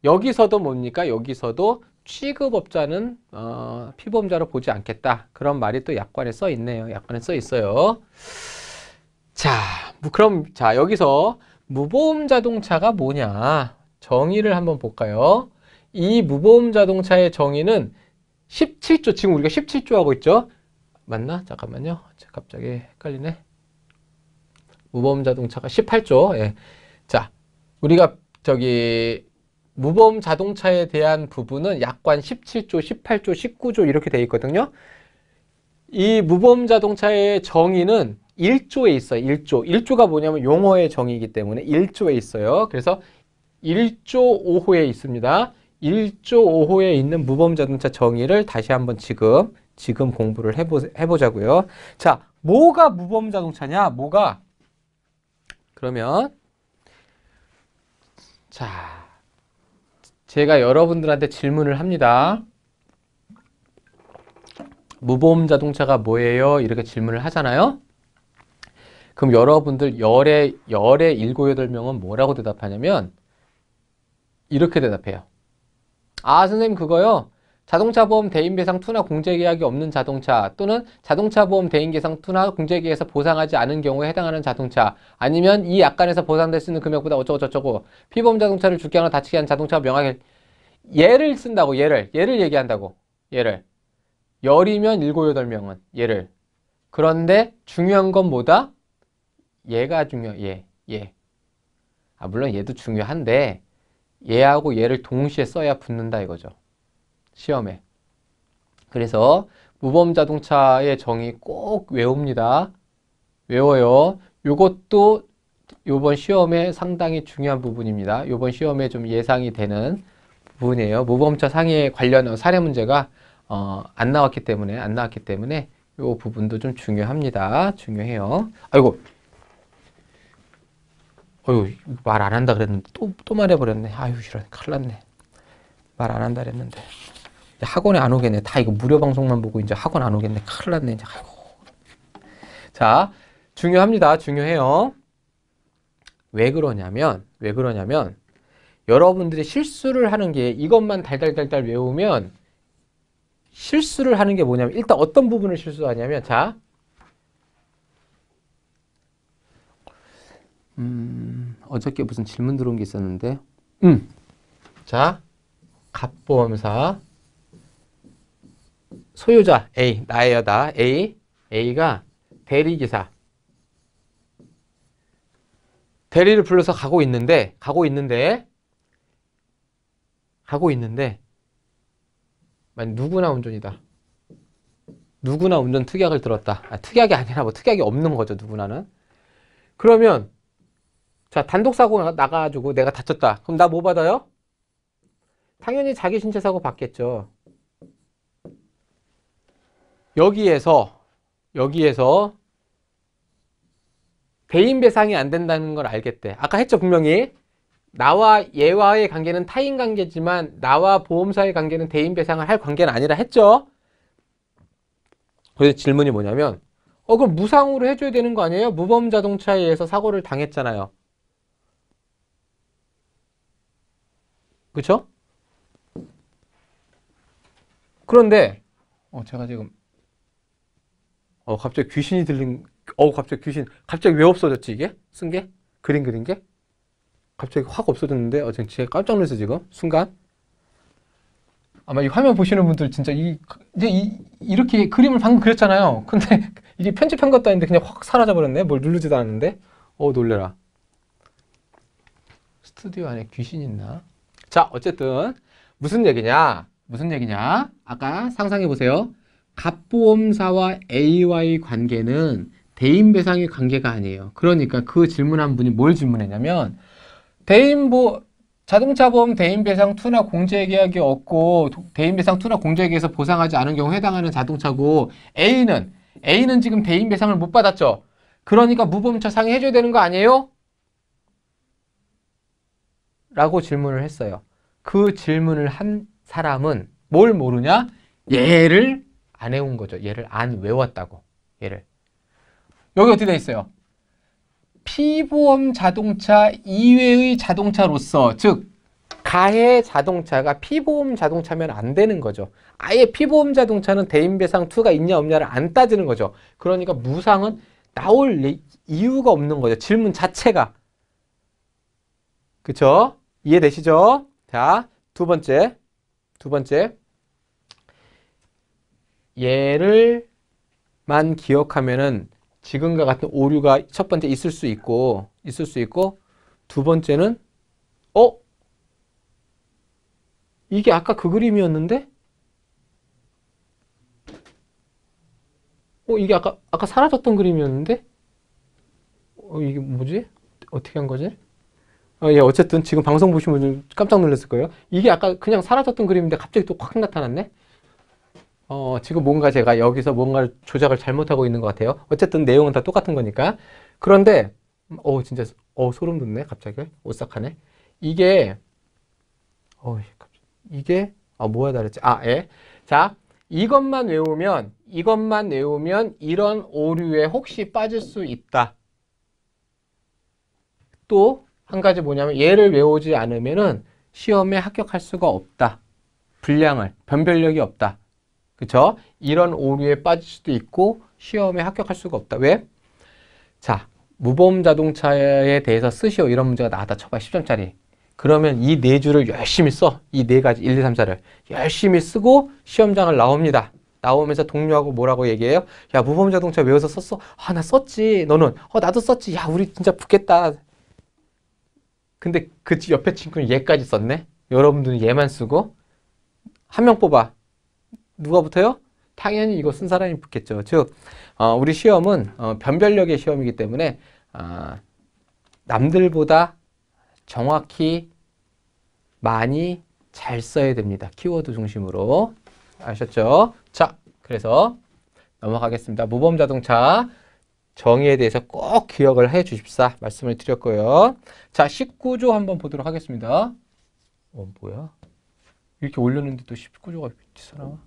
여기서도 뭡니까? 여기서도 취급업자는 어, 피보험자로 보지 않겠다. 그런 말이 또 약관에 써 있네요. 약관에 써 있어요. 자, 뭐 그럼 자 여기서 무보험 자동차가 뭐냐 정의를 한번 볼까요? 이 무보험 자동차의 정의는 17조, 지금 우리가 17조 하고 있죠? 맞나? 잠깐만요. 갑자기 헷갈리네. 무보험 자동차가 18조. 예. 자, 우리가 저기 무보험 자동차에 대한 부분은 약관 17조, 18조, 19조 이렇게 돼 있거든요. 이 무보험 자동차의 정의는 1조에 있어요. 1조. 1조가 뭐냐면 용어의 정의이기 때문에 1조에 있어요. 그래서 1조 5호에 있습니다. 1조 5호에 있는 무보험 자동차 정의를 다시 한번 지금 지금 공부를 해보, 해보자고요. 자, 뭐가 무보험 자동차냐? 뭐가? 그러면 자, 제가 여러분들한테 질문을 합니다. 무보험 자동차가 뭐예요? 이렇게 질문을 하잖아요. 그럼 여러분들 열의 열의 7, 8명은 뭐라고 대답하냐면 이렇게 대답해요. 아, 선생님 그거요. 자동차 보험 대인 배상 투나 공제 계약이 없는 자동차 또는 자동차 보험 대인 배상 투나 공제 계약에서 보상하지 않은 경우에 해당하는 자동차 아니면 이 약관에서 보상될 수 있는 금액보다 어쩌고저쩌고 피보험 자동차를 죽게 하거나 다치게 한 자동차 명확히 예를 쓴다고 예를 예를 얘기한다고 예를 열이면 일곱 여덟 명은 예를 그런데 중요한 건 뭐다? 얘가 중요해 얘 예, 얘. 예. 아 물론 얘도 중요한데 얘하고 얘를 동시에 써야 붙는다 이거죠 시험에. 그래서 무범자동차의 정의 꼭 외웁니다. 외워요. 이것도 이번 시험에 상당히 중요한 부분입니다. 이번 시험에 좀 예상이 되는 부분이에요. 무범차 상해 관련 사례 문제가 어, 안 나왔기 때문에 안 나왔기 때문에 이 부분도 좀 중요합니다. 중요해요. 아이고, 어유 말안 한다 그랬는데 또 또 말해버렸네. 아유 이런 칼났네. 말 안 한다 그랬는데. 학원에 안 오겠네. 다 이거 무료 방송만 보고 이제 학원 안 오겠네. 큰일 났네. 이제 아이고. 자, 중요합니다. 중요해요. 왜 그러냐면, 왜 그러냐면, 여러분들이 실수를 하는 게 이것만 달달달달 외우면 실수를 하는 게 뭐냐면 일단 어떤 부분을 실수하냐면 자 음, 어저께 무슨 질문 들어온 게 있었는데 음. 자 갑보험사 소유자 A, 나의 여다 A, A가 대리기사 대리를 불러서 가고 있는데 가고 있는데 가고 있는데 만 누구나 운전이다. 누구나 운전 특약을 들었다. 아, 특약이 아니라 뭐 특약이 없는 거죠 누구나는. 그러면 자 단독 사고가 나가지고 내가 다쳤다. 그럼 나 뭐 받아요? 당연히 자기 신체 사고 받겠죠. 여기에서 여기에서 대인 배상이 안 된다는 걸 알겠대. 아까 했죠 분명히. 나와 얘와의 관계는 타인 관계지만 나와 보험사의 관계는 대인 배상을 할 관계는 아니라 했죠. 그래서 질문이 뭐냐면 어 그럼 무상으로 해줘야 되는 거 아니에요? 무범 자동차에 의해서 사고를 당했잖아요. 그쵸 그런데 어 제가 지금 어, 갑자기 귀신이 들린, 어, 갑자기 귀신, 갑자기 왜 없어졌지, 이게? 쓴 게? 그림 그린 게? 갑자기 확 없어졌는데, 어, 지금 제가 깜짝 놀랐어, 지금. 순간. 아마 이 화면 보시는 분들 진짜 이, 이제 이, 이렇게 그림을 방금 그렸잖아요. 근데 이게 편집한 것도 아닌데 그냥 확 사라져버렸네. 뭘 누르지도 않았는데. 어, 놀래라. 스튜디오 안에 귀신 있나? 자, 어쨌든 무슨 얘기냐? 무슨 얘기냐? 아까 상상해보세요. 갑보험사와 A와의 관계는 대인 배상의 관계가 아니에요. 그러니까 그 질문한 분이 뭘 질문했냐면 대인보 자동차 보험 대인 배상 투나 공제 계약이 없고 대인 배상 투나 공제 계약에서 보상하지 않은 경우 해당하는 자동차고 A는 A는 지금 대인 배상을 못 받았죠. 그러니까 무보험차 상해 해줘야 되는 거 아니에요? 라고 질문을 했어요. 그 질문을 한 사람은 뭘 모르냐? 얘를 안 해온 거죠. 얘를 안 외웠다고. 얘를. 여기 어떻게 되어 있어요? 피보험 자동차 이외의 자동차로서 즉 가해 자동차가 피보험 자동차면 안 되는 거죠. 아예 피보험 자동차는 대인배상 2가 있냐 없냐를 안 따지는 거죠. 그러니까 무상은 나올 이유가 없는 거죠. 질문 자체가. 그쵸? 이해되시죠? 자, 두 번째. 두 번째. 얘를만 기억하면은 지금과 같은 오류가 첫 번째 있을 수 있고 있을 수 있고 두 번째는 어? 이게 아까 그 그림이었는데? 어 이게 아까 아까 사라졌던 그림이었는데? 어 이게 뭐지? 어떻게 한 거지? 어, 예, 어쨌든 지금 방송 보시면들 깜짝 놀랐을 거예요. 이게 아까 그냥 사라졌던 그림인데 갑자기 또 확 나타났네? 어, 지금 뭔가 제가 여기서 뭔가를 조작을 잘못하고 있는 것 같아요. 어쨌든 내용은 다 똑같은 거니까. 그런데, 어, 진짜, 어, 소름 돋네, 갑자기. 오싹하네. 이게, 어, 이게, 아, 뭐야 다랬지? 아, 예. 자, 이것만 외우면, 이것만 외우면 이런 오류에 혹시 빠질 수 있다. 또, 한 가지 뭐냐면, 얘를 외우지 않으면은 시험에 합격할 수가 없다. 분량을, 변별력이 없다. 그렇죠? 이런 오류에 빠질 수도 있고 시험에 합격할 수가 없다. 왜? 자, 무보험 자동차에 대해서 쓰시오 이런 문제가 나왔다 쳐봐 10점짜리. 그러면 이 네 줄을 열심히 써. 이 네 가지 1, 2, 3, 4를 열심히 쓰고 시험장을 나옵니다. 나오면서 동료하고 뭐라고 얘기해요? 야, 무보험 자동차 외워서 썼어? 아, 나 썼지. 너는? 어, 나도 썼지. 야, 우리 진짜 붙겠다. 근데 그 옆에 친구는 얘까지 썼네? 여러분들은 얘만 쓰고 한 명 뽑아. 누가 붙어요? 당연히 이거 쓴 사람이 붙겠죠. 즉 어, 우리 시험은 어, 변별력의 시험이기 때문에 어, 남들보다 정확히 많이 잘 써야 됩니다. 키워드 중심으로 아셨죠? 자, 그래서 넘어가겠습니다. 모범자동차 정의에 대해서 꼭 기억을 해 주십사 말씀을 드렸고요. 자, 19조 한번 보도록 하겠습니다. 어, 뭐야? 이렇게 올렸는데 또 19조가 있잖아.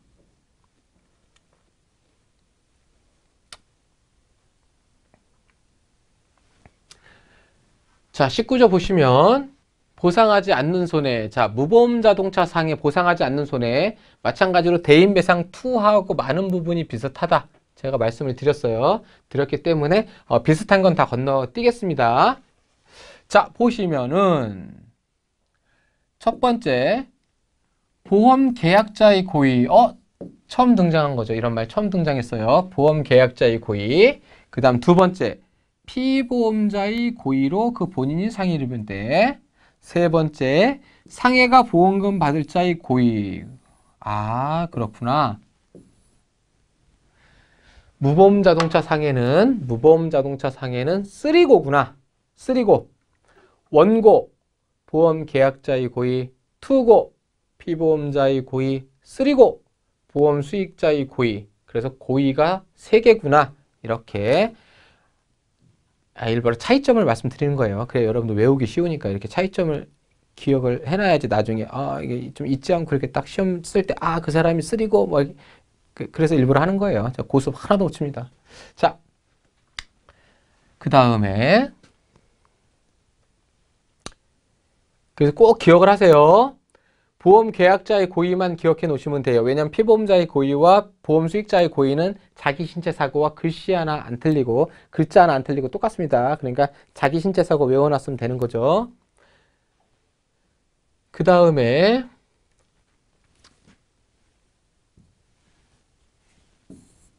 자 19조 보시면 보상하지 않는 손해 자 무보험 자동차 상해 보상하지 않는 손해 마찬가지로 대인배상 2하고 많은 부분이 비슷하다 제가 말씀을 드렸어요 드렸기 때문에 어, 비슷한 건 다 건너뛰겠습니다 자 보시면은 첫 번째 보험 계약자의 고의 어 처음 등장한 거죠 이런 말 처음 등장했어요 보험 계약자의 고의 그 다음 두 번째 피보험자의 고의로 그 본인이 상해를 입은 때세 번째 상해가 보험금 받을 자의 고의 아 그렇구나 무보험 자동차 상해는 무보험 자동차 상해는 쓰리고구나 쓰리고 원고 보험 계약자의 고의 투고 피보험자의 고의 쓰리고 보험 수익자의 고의 그래서 고의가 세개구나 이렇게 아, 일부러 차이점을 말씀드리는 거예요. 그래 여러분도 외우기 쉬우니까 이렇게 차이점을 기억을 해놔야지 나중에 아 이게 좀 잊지 않고 이렇게 딱 시험 쓸 때아그 사람이 쓰리고 뭐 그, 그래서 일부러 하는 거예요. 자, 고수 하나도 못 칩니다. 자, 그 다음에 그래서 꼭 기억을 하세요. 보험 계약자의 고의만 기억해 놓으시면 돼요. 왜냐하면 피보험자의 고의와 보험 수익자의 고의는 자기 신체 사고와 글씨 하나 안 틀리고 글자 하나 안 틀리고 똑같습니다. 그러니까 자기 신체 사고 외워놨으면 되는 거죠. 그 다음에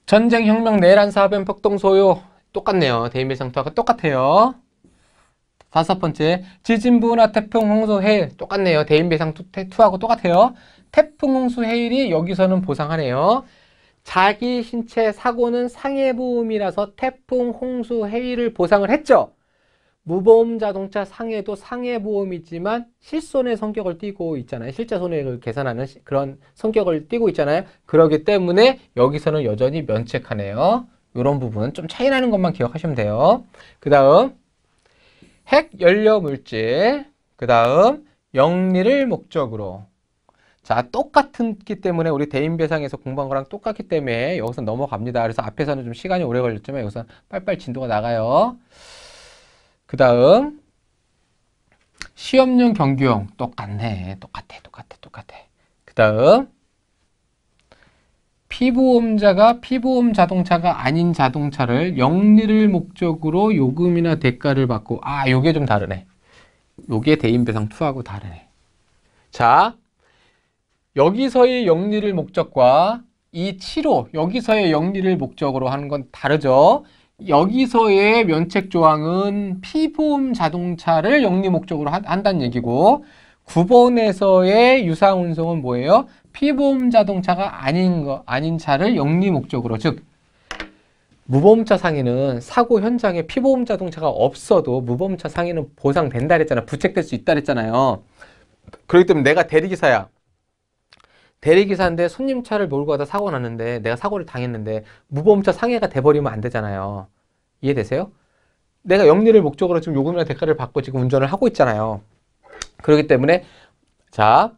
전쟁, 혁명, 내란, 사변, 폭동, 소요 똑같네요. 대인배상투하가 똑같아요. 다섯 번째, 지진부나 태풍, 홍수, 해일 똑같네요. 대인배상 투하고 똑같아요. 태풍, 홍수, 해일이 여기서는 보상하네요. 자기 신체 사고는 상해보험이라서 태풍, 홍수, 해일을 보상을 했죠. 무보험 자동차 상해도 상해보험이지만 실손의 성격을 띠고 있잖아요. 실제 손해를 계산하는 그런 성격을 띠고 있잖아요. 그러기 때문에 여기서는 여전히 면책하네요. 이런 부분 좀 차이 나는 것만 기억하시면 돼요. 그 다음 핵 연료 물질, 그 다음 영리를 목적으로 자 똑같기 때문에 우리 대인배상에서 공부한 거랑 똑같기 때문에 여기서 넘어갑니다. 그래서 앞에서는 좀 시간이 오래 걸렸지만 여기서 빨빨 진도가 나가요. 그 다음 시험용 경기용 똑같네. 똑같아 똑같아 똑같아. 그 다음 피보험자가 피보험 자동차가 아닌 자동차를 영리를 목적으로 요금이나 대가를 받고 아 요게 좀 다르네 요게 대인배상2하고 다르네 자 여기서의 영리를 목적과 이 7호 여기서의 영리를 목적으로 하는 건 다르죠 여기서의 면책 조항은 피보험 자동차를 영리 목적으로 한, 한다는 얘기고 9번에서의 유사운송은 뭐예요? 피보험 자동차가 아닌 거 아닌 차를 영리 목적으로 즉 무보험차 상인은 사고 현장에 피보험 자동차가 없어도 무보험차 상인은 보상된다 그랬잖아 부책될 수 있다 그랬잖아요 그렇기 때문에 내가 대리기사야 대리기사인데 손님 차를 몰고 가다 사고 났는데 내가 사고를 당했는데 무보험차 상해가 돼버리면 안 되잖아요 이해되세요? 내가 영리를 목적으로 지금 요금이나 대가를 받고 지금 운전을 하고 있잖아요 그렇기 때문에 자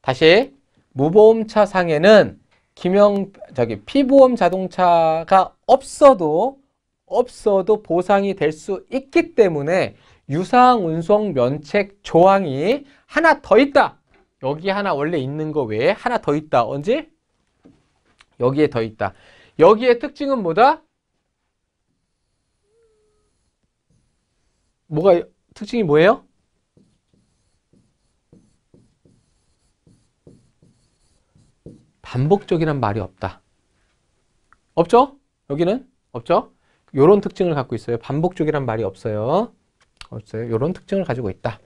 다시 무보험차 상에는 김영 저기 피보험 자동차가 없어도 없어도 보상이 될 수 있기 때문에 유사항 운송 면책 조항이 하나 더 있다. 여기 하나 원래 있는 거 외에 하나 더 있다. 언제? 여기에 더 있다. 여기의 특징은 뭐다? 뭐가 특징이 뭐예요? 반복적이란 말이 없다. 없죠? 여기는 없죠? 이런 특징을 갖고 있어요. 반복적이란 말이 없어요. 없어요. 이런 특징을 가지고 있다.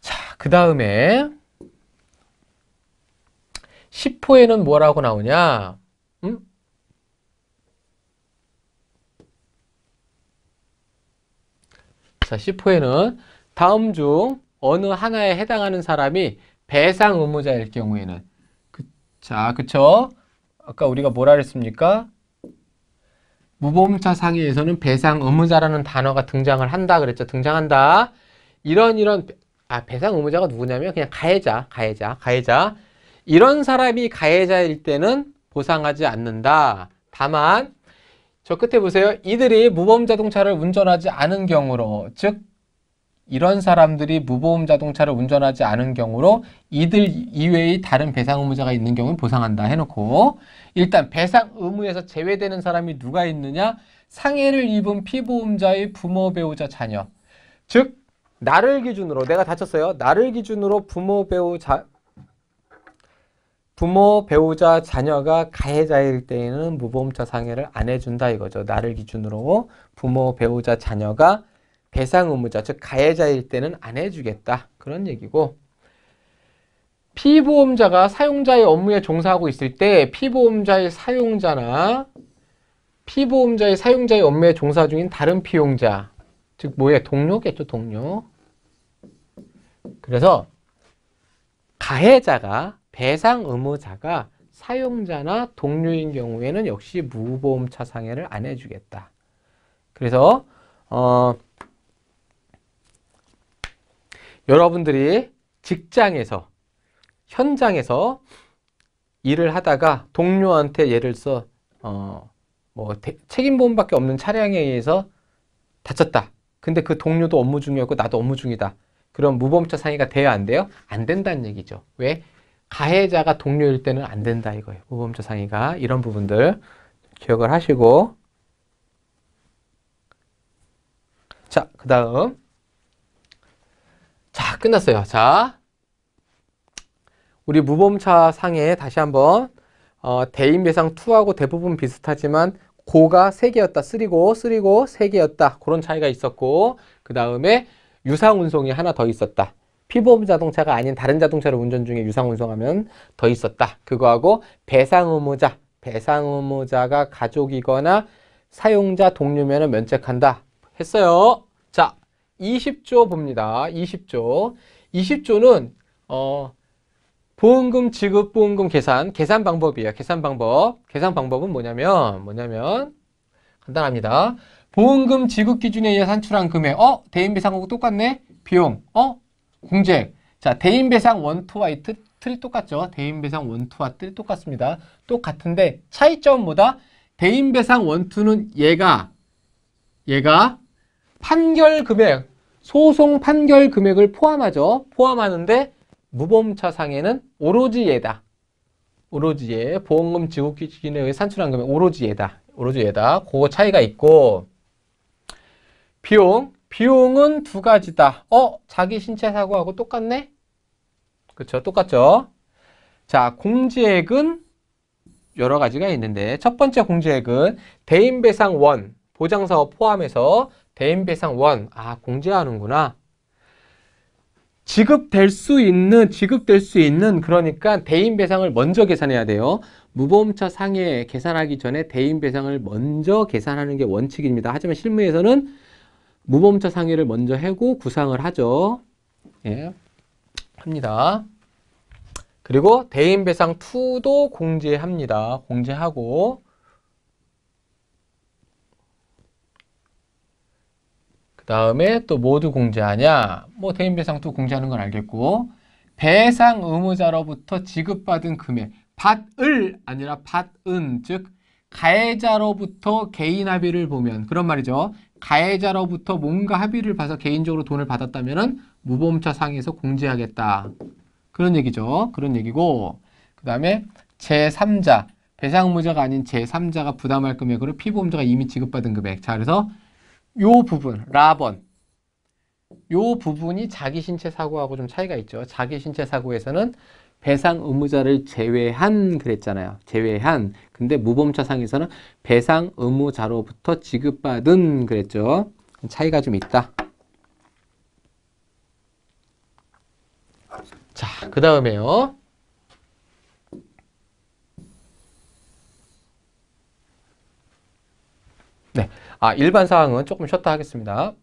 자, 그 다음에 10호에는 뭐라고 나오냐? 음? 자, 10호에는 다음 중 어느 하나에 해당하는 사람이 배상 의무자일 경우에는 자, 그쵸? 아까 우리가 뭐라 그랬습니까? 무보험차 상해에서는 배상 의무자라는 단어가 등장을 한다 그랬죠. 등장한다. 이런 이런 아 배상 의무자가 누구냐면 그냥 가해자, 가해자, 가해자. 이런 사람이 가해자일 때는 보상하지 않는다. 다만 저 끝에 보세요. 이들이 무보험 자동차를 운전하지 않은 경우로 즉 이런 사람들이 무보험 자동차를 운전하지 않은 경우로 이들 이외의 다른 배상 의무자가 있는 경우는 보상한다 해놓고 일단 배상 의무에서 제외되는 사람이 누가 있느냐 상해를 입은 피보험자의 부모 배우자 자녀 즉 나를 기준으로 내가 다쳤어요 나를 기준으로 부모 배우자 부모, 배우자, 자녀가 가해자일 때에는 무보험자 상해를 안 해준다 이거죠. 나를 기준으로 부모, 배우자, 자녀가 배상 의무자, 즉 가해자일 때는 안 해주겠다. 그런 얘기고 피보험자가 사용자의 업무에 종사하고 있을 때 피보험자의 사용자나 피보험자의 사용자의 업무에 종사 중인 다른 피용자 즉뭐예요 동료겠죠 동료 그래서 가해자가 배상 의무자가 사용자나 동료인 경우에는 역시 무보험차 상해를 안 해주겠다 그래서 어 여러분들이 직장에서 현장에서 일을 하다가 동료한테 예를 들어 어, 뭐 책임보험밖에 없는 차량에 의해서 다쳤다. 근데 그 동료도 업무 중이었고 나도 업무 중이다. 그럼 무보험차 상해가 돼야 안 돼요? 안 된다는 얘기죠. 왜? 가해자가 동료일 때는 안 된다 이거예요. 무보험차 상해가 이런 부분들 기억을 하시고 자, 그 다음 끝났어요. 자, 우리 무범차 상에 다시 한번 어, 대인 배상 2하고 대부분 비슷하지만 고가 3개였다. 3고 3고 3개였다. 그런 차이가 있었고 그 다음에 유상운송이 하나 더 있었다. 피보험 자동차가 아닌 다른 자동차를 운전 중에 유상운송하면 더 있었다. 그거하고 배상 의무자, 배상 의무자가 가족이거나 사용자 동료면 을 면책한다. 했어요. 자, 20조 봅니다. 20조. 20조는 어, 보험금 지급 보험금 계산, 계산 방법이에요. 계산 방법. 계산 방법은 뭐냐면 뭐냐면 간단합니다. 보험금 지급 기준에 의해 산출한 금액. 어? 대인 배상하고 똑같네. 비용. 어? 공제. 자, 대인 배상 원투와 이 틀, 틀이 똑같죠. 대인 배상 원투와 틀이 똑같습니다. 똑같은데 차이점 뭐다? 대인 배상 원투는 얘가 얘가 판결 금액, 소송 판결 금액을 포함하죠. 포함하는데 무보험차 상해는 오로지 예다. 오로지 예, 보험금 지급 기준에 의해 산출한 금액 오로지 예다. 오로지 예다. 그거 차이가 있고 비용, 비용은 두 가지다. 어? 자기 신체 사고하고 똑같네? 그렇죠. 똑같죠. 자, 공제액은 여러 가지가 있는데 첫 번째 공제액은 대인배상 원, 보장사업 포함해서 대인배상 원, 아 공제하는구나. 지급될 수 있는, 지급될 수 있는 그러니까 대인배상을 먼저 계산해야 돼요. 무보험차 상해 계산하기 전에 대인배상을 먼저 계산하는 게 원칙입니다. 하지만 실무에서는 무보험차 상해를 먼저 해고 구상을 하죠. 예, 합니다. 그리고 대인배상 2도 공제합니다. 공제하고 다음에 또 모두 공제하냐? 뭐 대인배상도 공제하는 건 알겠고 배상 의무자로부터 지급받은 금액 받을 아니라 받은 즉 가해자로부터 개인 합의를 보면 그런 말이죠. 가해자로부터 뭔가 합의를 봐서 개인적으로 돈을 받았다면 은 무보험차 상에서 공제하겠다. 그런 얘기죠. 그런 얘기고 그 다음에 제3자 배상 의무자가 아닌 제3자가 부담할 금액으로 피보험자가 이미 지급받은 금액 자 그래서 요 부분, 라번 요 부분이 자기 신체 사고하고 좀 차이가 있죠. 자기 신체 사고에서는 배상 의무자를 제외한 그랬잖아요. 제외한. 근데 무범차상에서는 배상 의무자로부터 지급받은 그랬죠. 차이가 좀 있다. 자, 그 다음에요. 네. 아, 일반 사항은 조금 쉬었다 하겠습니다.